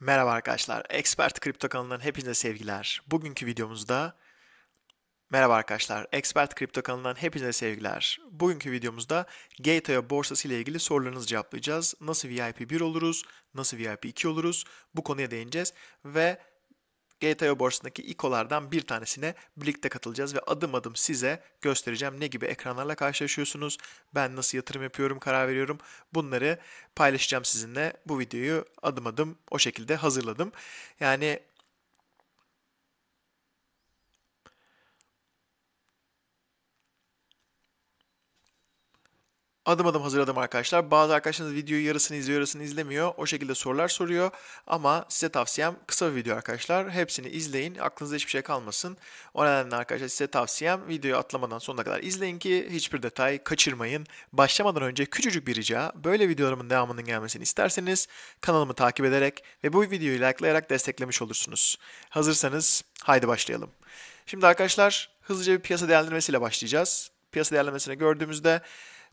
Merhaba arkadaşlar, Expert Kripto kanalından hepinize sevgiler. Bugünkü videomuzda Merhaba arkadaşlar, Expert Kripto kanalından hepinize sevgiler. Bugünkü videomuzda Gateway borsası ile ilgili sorularınızı cevaplayacağız. Nasıl VIP 1 oluruz, nasıl VIP 2 oluruz bu konuya değineceğiz ve GTO borsasındaki ikolardan bir tanesine birlikte katılacağız ve adım adım size göstereceğim ne gibi ekranlarla karşılaşıyorsunuz, ben nasıl yatırım yapıyorum, karar veriyorum. Bunları paylaşacağım sizinle. Bu videoyu adım adım o şekilde hazırladım. Yani adım adım hazırladım arkadaşlar. Bazı arkadaşlarınız videoyu yarısını izliyor, yarısını izlemiyor. O şekilde sorular soruyor. Ama size tavsiyem kısa bir video arkadaşlar. Hepsini izleyin. Aklınızda hiçbir şey kalmasın. O nedenle arkadaşlar size tavsiyem videoyu atlamadan sonuna kadar izleyin ki hiçbir detay kaçırmayın. Başlamadan önce küçücük bir rica. Böyle videolarımın devamının gelmesini isterseniz kanalımı takip ederek ve bu videoyu likelayarak desteklemiş olursunuz. Hazırsanız haydi başlayalım. Şimdi arkadaşlar hızlıca bir piyasa değerlendirmesiyle başlayacağız. Piyasa değerlendirmesini gördüğümüzde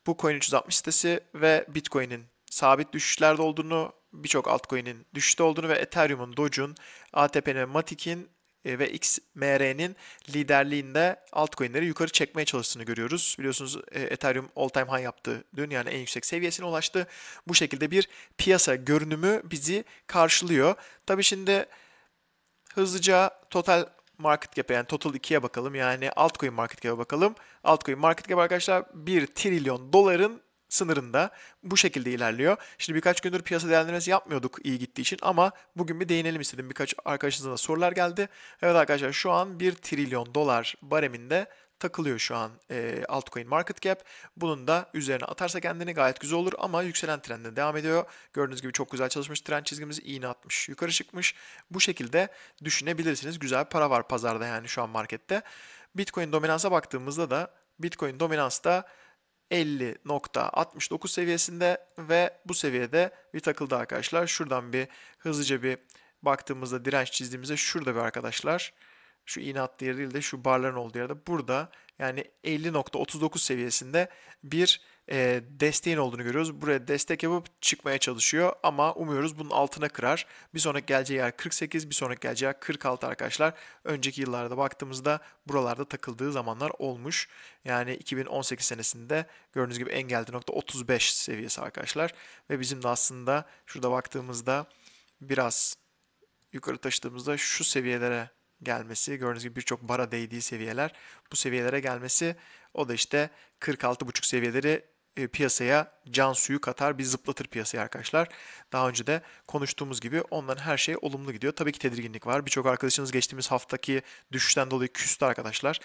bu Coin 360 sitesi ve Bitcoin'in sabit düşüşlerde olduğunu, birçok altcoin'in düşüşte olduğunu ve Ethereum'un, Doge'un, ATP'nin, Matic'in e, ve XMR'nin liderliğinde altcoin'leri yukarı çekmeye çalıştığını görüyoruz. Biliyorsunuz e, Ethereum all time high yaptı dün yani en yüksek seviyesine ulaştı. Bu şekilde bir piyasa görünümü bizi karşılıyor. Tabii şimdi hızlıca total market cap'e yani total 2'ye bakalım. Yani altcoin market cap'e bakalım. Altcoin market cap arkadaşlar 1 trilyon doların sınırında bu şekilde ilerliyor. Şimdi birkaç gündür piyasa değerlendirmesi yapmıyorduk iyi gittiği için ama bugün bir değinelim istedim. Birkaç arkadaşınızdan sorular geldi. Evet arkadaşlar şu an 1 trilyon dolar bareminde takılıyor şu an e, altcoin market cap. Bunun da üzerine atarsa kendini gayet güzel olur ama yükselen trendde devam ediyor. Gördüğünüz gibi çok güzel çalışmış trend çizgimiz iğne atmış yukarı çıkmış. Bu şekilde düşünebilirsiniz. Güzel para var pazarda yani şu an markette. Bitcoin dominansa baktığımızda da Bitcoin dominans da 50.69 seviyesinde ve bu seviyede bir takıldı arkadaşlar. Şuradan bir hızlıca bir baktığımızda direnç çizdiğimizde şurada bir arkadaşlar şu iğne attığı değil de şu barların olduğu yerde burada yani 50.39 seviyesinde bir e, desteğin olduğunu görüyoruz. Buraya destek yapıp çıkmaya çalışıyor ama umuyoruz bunun altına kırar. Bir sonraki geleceği yer 48, bir sonraki geleceği yer 46 arkadaşlar. Önceki yıllarda baktığımızda buralarda takıldığı zamanlar olmuş. Yani 2018 senesinde gördüğünüz gibi en nokta 35 seviyesi arkadaşlar. Ve bizim de aslında şurada baktığımızda biraz yukarı taşıdığımızda şu seviyelere gelmesi, gördüğünüz gibi birçok bara değdiği seviyeler bu seviyelere gelmesi o da işte 46.5 seviyeleri e, piyasaya can suyu katar, bir zıplatır piyasaya arkadaşlar. Daha önce de konuştuğumuz gibi ondan her şey olumlu gidiyor. Tabii ki tedirginlik var. Birçok arkadaşınız geçtiğimiz haftaki düşüşten dolayı küstü arkadaşlar.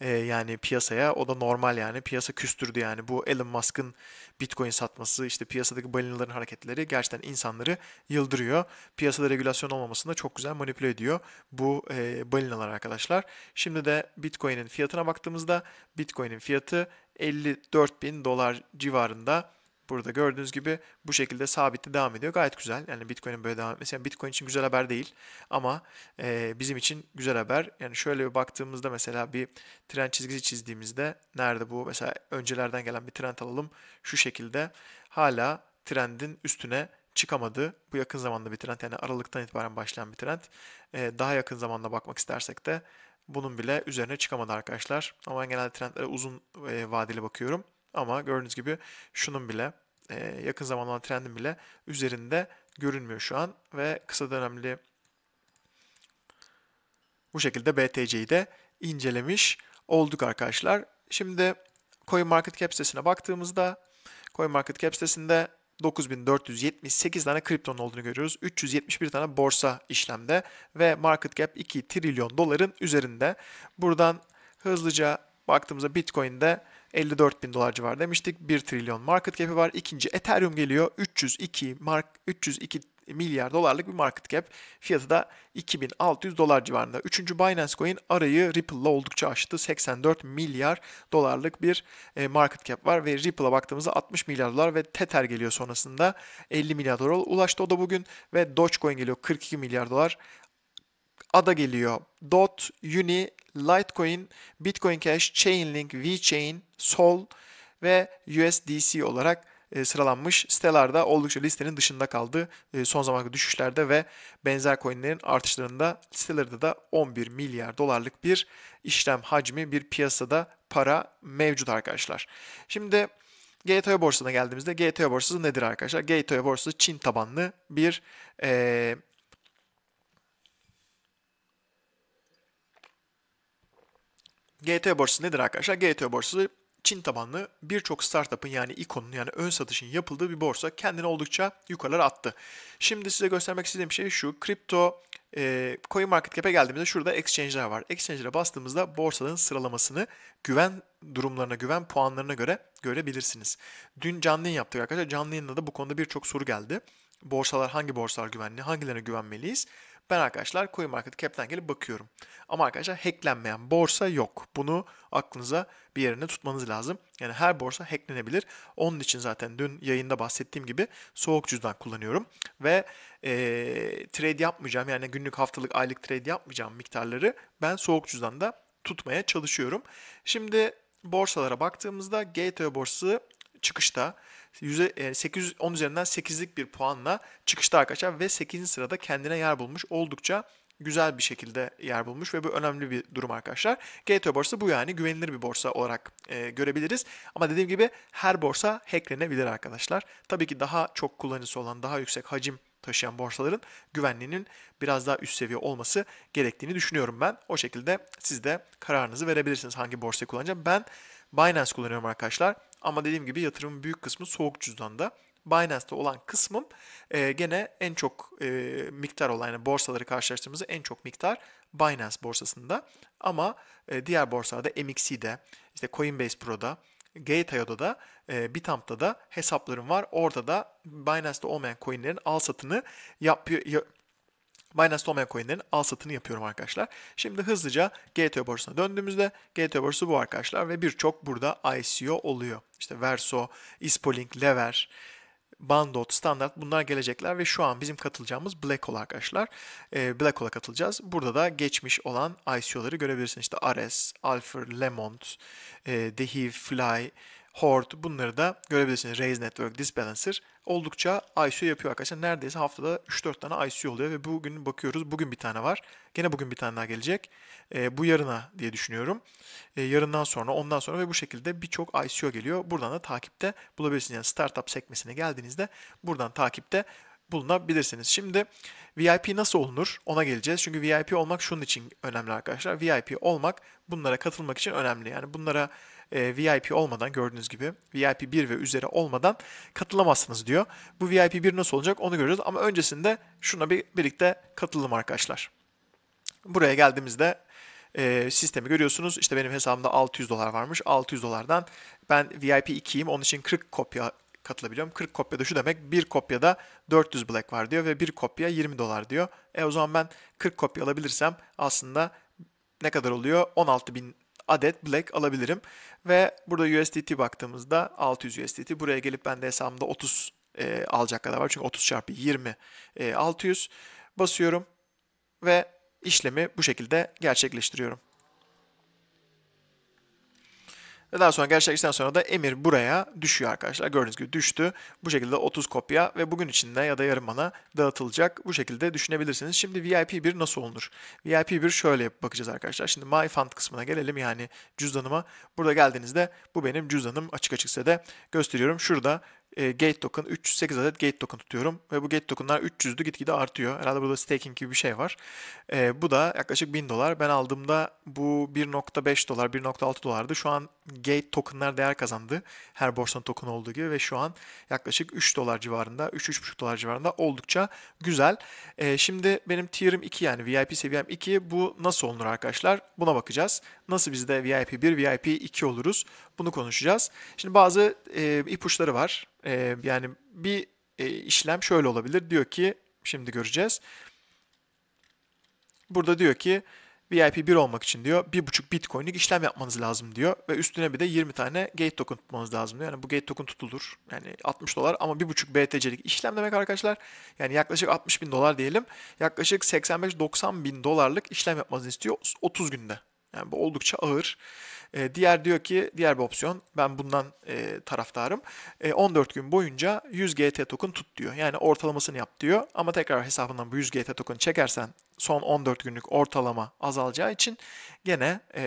E, yani piyasaya o da normal yani. Piyasa küstürdü yani. Bu Elon Musk'ın Bitcoin satması, işte piyasadaki balinaların hareketleri gerçekten insanları yıldırıyor. Piyasada regülasyon olmamasında çok güzel manipüle ediyor bu e, balinalar arkadaşlar. Şimdi de Bitcoin'in fiyatına baktığımızda Bitcoin'in fiyatı 54 bin dolar civarında burada gördüğünüz gibi bu şekilde sabitte devam ediyor. Gayet güzel. Yani Bitcoin'in böyle devam etmesi. Yani Bitcoin için güzel haber değil ama e, bizim için güzel haber. Yani şöyle bir baktığımızda mesela bir trend çizgisi çizdiğimizde nerede bu? Mesela öncelerden gelen bir trend alalım. Şu şekilde hala trendin üstüne çıkamadı. Bu yakın zamanda bir trend yani Aralık'tan itibaren başlayan bir trend. Ee, daha yakın zamanda bakmak istersek de bunun bile üzerine çıkamadı arkadaşlar. Ama ben genelde trendlere uzun e, vadeli bakıyorum. Ama gördüğünüz gibi şunun bile e, yakın zamandan trendin bile üzerinde görünmüyor şu an. Ve kısa dönemli bu şekilde BTC'yi de incelemiş olduk arkadaşlar. Şimdi CoinMarketCap sitesine baktığımızda CoinMarketCap sitesinde 9478 tane kripton olduğunu görüyoruz. 371 tane borsa işlemde ve market cap 2 trilyon doların üzerinde. Buradan hızlıca baktığımızda Bitcoin'de 54 bin dolar civar demiştik. 1 trilyon market cap'i var. İkinci Ethereum geliyor. 302 mark 302 milyar dolarlık bir market cap. Fiyatı da 2600 dolar civarında. Üçüncü Binance Coin arayı Ripple'la oldukça aştı. 84 milyar dolarlık bir e, market cap var ve Ripple'a baktığımızda 60 milyar dolar ve Tether geliyor sonrasında 50 milyar dolar ulaştı o da bugün ve Dogecoin geliyor 42 milyar dolar. ADA geliyor. DOT, Uni, Litecoin, Bitcoin Cash, Chainlink, VeChain, Sol ve USDC olarak e, sıralanmış siteler oldukça listenin dışında kaldı. E, son zamanki düşüşlerde ve benzer coinlerin artışlarında sitelerde de 11 milyar dolarlık bir işlem hacmi bir piyasada para mevcut arkadaşlar. Şimdi GTO borsasına geldiğimizde GTO borsası nedir arkadaşlar? GTO borsası Çin tabanlı bir e, GTO borsası nedir arkadaşlar? GTO borsası Çin tabanlı birçok startup'ın yani ikonun yani ön satışın yapıldığı bir borsa kendini oldukça yukarılara attı. Şimdi size göstermek istediğim şey şu. Kripto e, CoinMarketCap'e geldiğimizde şurada exchange'ler var. Exchange'lere bastığımızda borsaların sıralamasını güven durumlarına, güven puanlarına göre görebilirsiniz. Dün canlı yayın yaptık arkadaşlar. Canlı yayında da bu konuda birçok soru geldi. Borsalar hangi borsalar güvenli, hangilerine güvenmeliyiz? Ben arkadaşlar Market CoinMarketCap'ten gelip bakıyorum. Ama arkadaşlar hacklenmeyen borsa yok. Bunu aklınıza bir yerine tutmanız lazım. Yani her borsa hacklenebilir. Onun için zaten dün yayında bahsettiğim gibi soğuk cüzdan kullanıyorum. Ve e, trade yapmayacağım yani günlük haftalık aylık trade yapmayacağım miktarları ben soğuk cüzdanda tutmaya çalışıyorum. Şimdi borsalara baktığımızda GTO borsası çıkışta 10 e, üzerinden 8'lik bir puanla çıkışta arkadaşlar ve 8. sırada kendine yer bulmuş. Oldukça güzel bir şekilde yer bulmuş ve bu önemli bir durum arkadaşlar. Gateway borsası bu yani güvenilir bir borsa olarak e, görebiliriz. Ama dediğim gibi her borsa hacklenebilir arkadaşlar. Tabii ki daha çok kullanıcısı olan, daha yüksek hacim taşıyan borsaların güvenliğinin biraz daha üst seviye olması gerektiğini düşünüyorum ben. O şekilde siz de kararınızı verebilirsiniz hangi borsayı kullanacağım. Ben Binance kullanıyorum arkadaşlar. Ama dediğim gibi yatırımın büyük kısmı soğuk cüzdanda. Binance'te olan kısmım e, gene en çok e, miktar olan yani borsaları karşılaştırdığımızda en çok miktar Binance borsasında. Ama e, diğer borsalarda MXC'de, işte Coinbase Pro'da, Gate.io'da da e, Bitamp'ta da hesaplarım var. Orada da Binance'te olmayan coinlerin al satını yapıyor Binance'da olmayan coinlerin al satını yapıyorum arkadaşlar. Şimdi hızlıca GTO borsasına döndüğümüzde GTO borsası bu arkadaşlar ve birçok burada ICO oluyor. İşte Verso, Ispoling, Lever, Bandot, Standard bunlar gelecekler ve şu an bizim katılacağımız Blackhole arkadaşlar. E, ee, Blackhole'a katılacağız. Burada da geçmiş olan ICO'ları görebilirsiniz. İşte Ares, Alfer, Lemont, e, Dehiv, Fly, Hort bunları da görebilirsiniz. Raise Network Disbalancer oldukça ICO yapıyor arkadaşlar. Neredeyse haftada 3-4 tane ICO oluyor ve bugün bakıyoruz bugün bir tane var. Gene bugün bir tane daha gelecek. E, bu yarına diye düşünüyorum. E, yarından sonra ondan sonra ve bu şekilde birçok ICO geliyor. Buradan da takipte bulabilirsiniz. Yani startup sekmesine geldiğinizde buradan takipte bulunabilirsiniz. Şimdi VIP nasıl olunur ona geleceğiz. Çünkü VIP olmak şunun için önemli arkadaşlar. VIP olmak bunlara katılmak için önemli. Yani bunlara e, VIP olmadan gördüğünüz gibi VIP 1 ve üzeri olmadan katılamazsınız diyor. Bu VIP 1 nasıl olacak onu göreceğiz ama öncesinde şuna bir birlikte katılalım arkadaşlar. Buraya geldiğimizde e, sistemi görüyorsunuz. İşte benim hesabımda 600 dolar varmış. 600 dolardan ben VIP 2'yim. Onun için 40 kopya katılabiliyorum. 40 kopyada şu demek bir kopyada 400 black var diyor ve bir kopya 20 dolar diyor. E o zaman ben 40 kopya alabilirsem aslında ne kadar oluyor? 16 bin adet black alabilirim. Ve burada USDT baktığımızda 600 USDT. Buraya gelip ben de hesabımda 30 e, alacak kadar var. Çünkü 30 çarpı 20 e, 600 basıyorum ve işlemi bu şekilde gerçekleştiriyorum. Ve daha sonra gerçekleştikten sonra da emir buraya düşüyor arkadaşlar. Gördüğünüz gibi düştü. Bu şekilde 30 kopya ve bugün içinde ya da yarın bana dağıtılacak. Bu şekilde düşünebilirsiniz. Şimdi VIP 1 nasıl olunur? VIP 1 şöyle bakacağız arkadaşlar. Şimdi My Fund kısmına gelelim yani cüzdanıma. Burada geldiğinizde bu benim cüzdanım açık açıkse de gösteriyorum. Şurada e, gate token 308 adet gate token tutuyorum ve bu gate tokenlar 300'dü gitgide artıyor. Herhalde burada staking gibi bir şey var. E, bu da yaklaşık 1000 dolar. Ben aldığımda bu 1.5 dolar, 1.6 dolardı. Şu an gate tokenlar değer kazandı. Her borsan token olduğu gibi ve şu an yaklaşık 3 dolar civarında, 3-3.5 dolar civarında oldukça güzel. E, şimdi benim tier'im 2 yani VIP seviyem 2. Bu nasıl olunur arkadaşlar? Buna bakacağız. Nasıl biz de VIP 1, VIP 2 oluruz? Bunu konuşacağız. Şimdi bazı e, ipuçları var. E, yani bir e, işlem şöyle olabilir. Diyor ki, şimdi göreceğiz. Burada diyor ki VIP 1 olmak için diyor 1.5 Bitcoin'lik işlem yapmanız lazım diyor. Ve üstüne bir de 20 tane gate token tutmanız lazım diyor. Yani bu gate token tutulur. Yani 60 dolar ama 1.5 BTC'lik işlem demek arkadaşlar. Yani yaklaşık 60 bin dolar diyelim. Yaklaşık 85-90 bin dolarlık işlem yapmanızı istiyor 30 günde. Yani bu oldukça ağır. E, diğer diyor ki diğer bir opsiyon ben bundan e, taraftarım. E, 14 gün boyunca 100 GT token tut diyor. Yani ortalamasını yap diyor. Ama tekrar hesabından bu 100 GT token çekersen son 14 günlük ortalama azalacağı için gene e,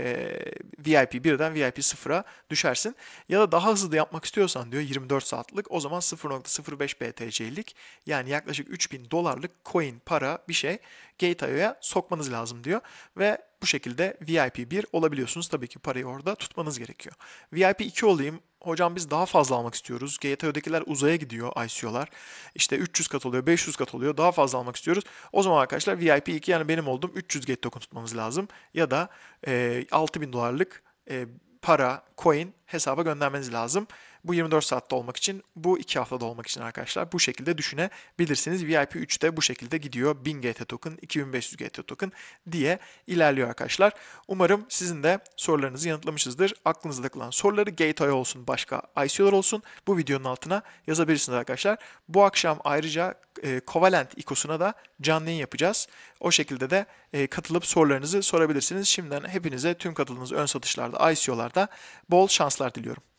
VIP 1'den VIP 0'a düşersin. Ya da daha hızlı da yapmak istiyorsan diyor 24 saatlik o zaman 0.05 BTC'lik yani yaklaşık 3000 dolarlık coin para bir şey Gate.io'ya sokmanız lazım diyor. Ve bu şekilde VIP 1 olabiliyorsunuz. Tabii ki parayı orada tutmanız gerekiyor. VIP 2 olayım Hocam biz daha fazla almak istiyoruz. GTO'dakiler uzaya gidiyor ICO'lar. İşte 300 kat oluyor, 500 kat oluyor. Daha fazla almak istiyoruz. O zaman arkadaşlar VIP 2 yani benim olduğum 300 get token tutmamız lazım. Ya da e, 6000 dolarlık e, para, coin hesaba göndermeniz lazım. Bu 24 saatte olmak için, bu 2 haftada olmak için arkadaşlar bu şekilde düşünebilirsiniz. VIP 3'te bu şekilde gidiyor. 1000 GT token, 2500 GT token diye ilerliyor arkadaşlar. Umarım sizin de sorularınızı yanıtlamışızdır. Aklınızda kalan soruları Gateway olsun, başka ICO'lar olsun bu videonun altına yazabilirsiniz arkadaşlar. Bu akşam ayrıca e, Covalent ikosuna da canlı yayın yapacağız. O şekilde de e, katılıp sorularınızı sorabilirsiniz. Şimdiden hepinize tüm katıldığınız ön satışlarda, ICO'larda bol şanslar diliyorum.